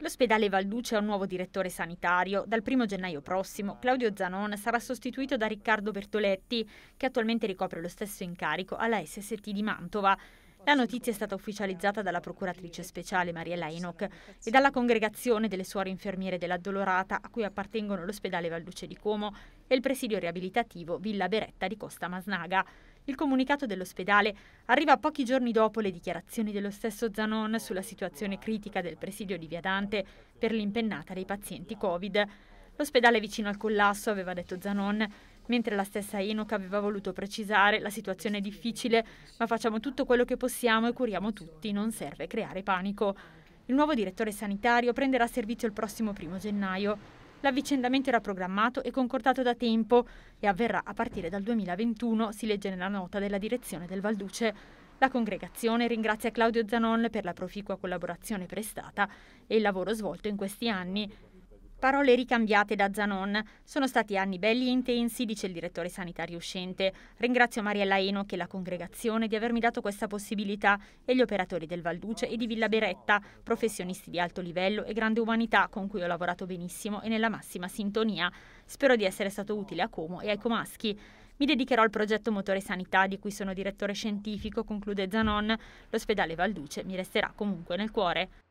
L'ospedale Valduce ha un nuovo direttore sanitario. Dal 1 gennaio prossimo Claudio Zanon sarà sostituito da Riccardo Bertoletti, che attualmente ricopre lo stesso incarico alla SST di Mantova. La notizia è stata ufficializzata dalla procuratrice speciale Mariella Enoch e dalla congregazione delle suore infermiere della Dolorata a cui appartengono l'ospedale Valduce di Como e il presidio riabilitativo Villa Beretta di Costa Masnaga. Il comunicato dell'ospedale arriva pochi giorni dopo le dichiarazioni dello stesso Zanon sulla situazione critica del presidio di Via Dante per l'impennata dei pazienti Covid. L'ospedale vicino al collasso, aveva detto Zanon, mentre la stessa Enoch aveva voluto precisare la situazione è difficile, ma facciamo tutto quello che possiamo e curiamo tutti, non serve creare panico. Il nuovo direttore sanitario prenderà servizio il prossimo primo gennaio. L'avvicendamento era programmato e concordato da tempo e avverrà a partire dal 2021, si legge nella nota della direzione del Valduce. La congregazione ringrazia Claudio Zanon per la proficua collaborazione prestata e il lavoro svolto in questi anni Parole ricambiate da Zanon. Sono stati anni belli e intensi, dice il direttore sanitario uscente. Ringrazio Mariella Enoch e la congregazione di avermi dato questa possibilità e gli operatori del Valduce e di Villa Beretta, professionisti di alto livello e grande umanità con cui ho lavorato benissimo e nella massima sintonia. Spero di essere stato utile a Como e ai comaschi. Mi dedicherò al progetto Motore Sanità di cui sono direttore scientifico, conclude Zanon. L'ospedale Valduce mi resterà comunque nel cuore.